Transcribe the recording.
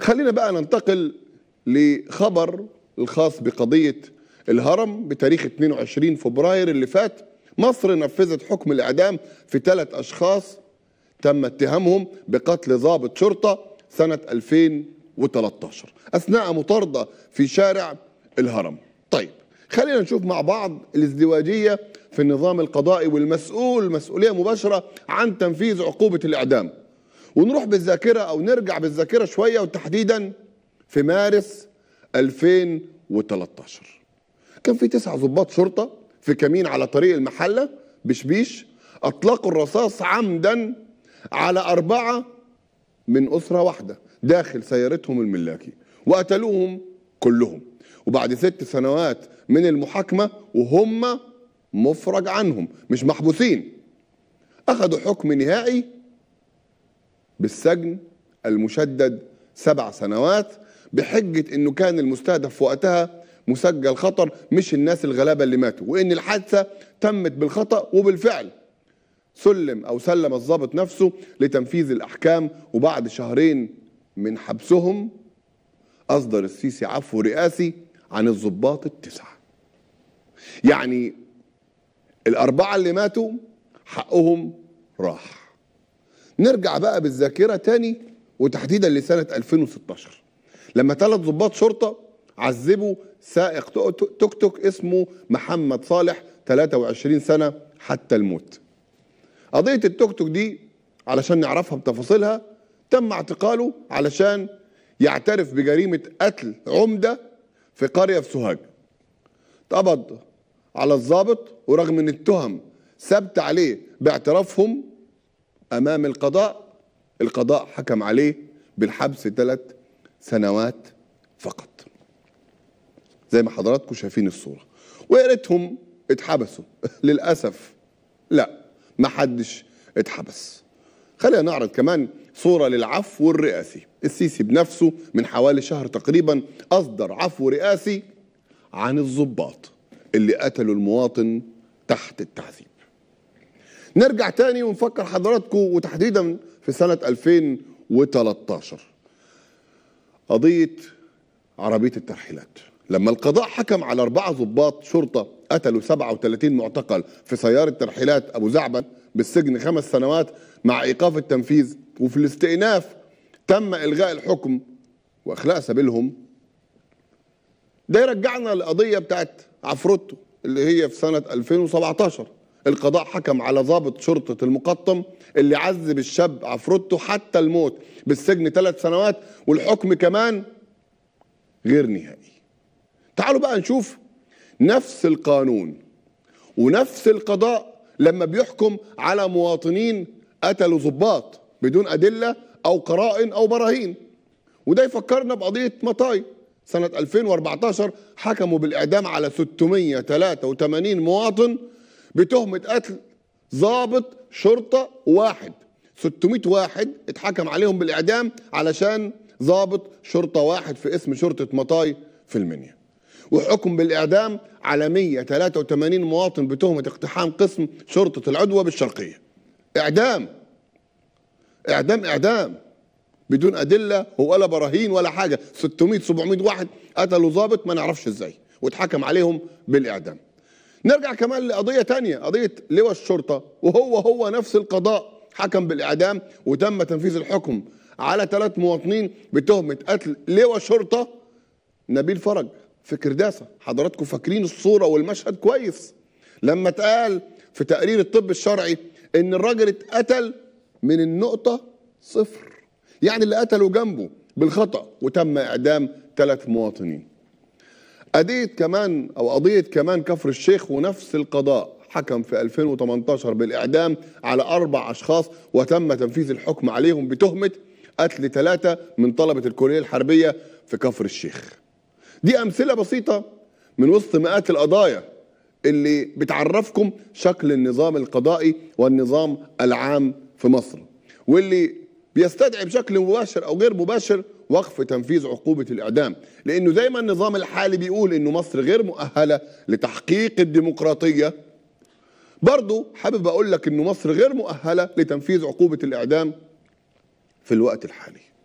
خلينا بقى ننتقل لخبر الخاص بقضية الهرم بتاريخ 22 فبراير اللي فات مصر نفذت حكم الإعدام في ثلاث أشخاص تم اتهامهم بقتل ضابط شرطة سنة 2013 أثناء مطاردة في شارع الهرم طيب خلينا نشوف مع بعض الازدواجية في النظام القضائي والمسؤول مسؤولية مباشرة عن تنفيذ عقوبة الإعدام ونروح بالذاكره او نرجع بالذاكره شويه وتحديدا في مارس 2013 كان في تسع ضباط شرطه في كمين على طريق المحله بشبيش اطلقوا الرصاص عمدا على اربعه من اسره واحده داخل سيارتهم الملاكي وقتلوهم كلهم وبعد ست سنوات من المحاكمه وهم مفرج عنهم مش محبوسين اخذوا حكم نهائي بالسجن المشدد سبع سنوات بحجة أنه كان المستهدف وقتها مسجل خطر مش الناس الغلابة اللي ماتوا وأن الحادثة تمت بالخطأ وبالفعل سلم أو سلم الضابط نفسه لتنفيذ الأحكام وبعد شهرين من حبسهم أصدر السيسي عفو رئاسي عن الضباط التسعة يعني الأربعة اللي ماتوا حقهم راح نرجع بقى بالذاكره تاني وتحديدا لسنه 2016 لما ثلاث ضباط شرطه عذبوا سائق توك توك اسمه محمد صالح 23 سنه حتى الموت. قضيه التوك توك دي علشان نعرفها بتفاصيلها تم اعتقاله علشان يعترف بجريمه قتل عمده في قريه في سوهاج. اتقبض على الضابط ورغم ان التهم ثبت عليه باعترافهم امام القضاء القضاء حكم عليه بالحبس ثلاث سنوات فقط زي ما حضراتكم شايفين الصوره ويا ريتهم اتحبسوا للاسف لا ما حدش اتحبس خلينا نعرض كمان صورة للعفو الرئاسي السيسي بنفسه من حوالي شهر تقريبا أصدر عفو رئاسي عن الضباط اللي قتلوا المواطن تحت التعذيب نرجع تاني ونفكر حضراتكم وتحديدا في سنة 2013 قضية عربية الترحيلات لما القضاء حكم على أربعة ضباط شرطة قتلوا 37 معتقل في سيارة ترحيلات أبو زعبل بالسجن خمس سنوات مع إيقاف التنفيذ وفي الاستئناف تم إلغاء الحكم وإخلاء سبيلهم ده يرجعنا للقضية بتاعت عفروتو اللي هي في سنة 2017 القضاء حكم على ضابط شرطة المقطم اللي عذب الشاب عفروتو حتى الموت بالسجن ثلاث سنوات والحكم كمان غير نهائي تعالوا بقى نشوف نفس القانون ونفس القضاء لما بيحكم على مواطنين قتلوا ضباط بدون أدلة أو قرائن أو براهين وده يفكرنا بقضية مطاي سنة 2014 حكموا بالإعدام على 683 مواطن بتهمه قتل ضابط شرطه واحد 600 واحد اتحكم عليهم بالاعدام علشان ضابط شرطه واحد في اسم شرطه مطاي في المنيا وحكم بالاعدام على 183 مواطن بتهمه اقتحام قسم شرطه العدوى بالشرقيه اعدام اعدام اعدام بدون ادله ولا براهين ولا حاجه 600 700 واحد قتلوا ضابط ما نعرفش ازاي واتحكم عليهم بالاعدام نرجع كمان لقضيه تانية قضيه لواء الشرطه وهو هو نفس القضاء حكم بالاعدام وتم تنفيذ الحكم على ثلاث مواطنين بتهمه قتل لواء شرطه نبيل فرج في كرداسه حضراتكم فاكرين الصوره والمشهد كويس لما اتقال في تقرير الطب الشرعي ان الراجل اتقتل من النقطه صفر يعني اللي قتله جنبه بالخطا وتم اعدام ثلاث مواطنين قضية كمان أو قضية كمان كفر الشيخ ونفس القضاء حكم في 2018 بالإعدام على أربع أشخاص وتم تنفيذ الحكم عليهم بتهمة قتل ثلاثة من طلبة الكلية الحربية في كفر الشيخ دي أمثلة بسيطة من وسط مئات القضايا اللي بتعرفكم شكل النظام القضائي والنظام العام في مصر واللي بيستدعي بشكل مباشر أو غير مباشر وقف تنفيذ عقوبة الإعدام لأنه زي ما النظام الحالي بيقول أنه مصر غير مؤهلة لتحقيق الديمقراطية برضو حابب أقول لك أنه مصر غير مؤهلة لتنفيذ عقوبة الإعدام في الوقت الحالي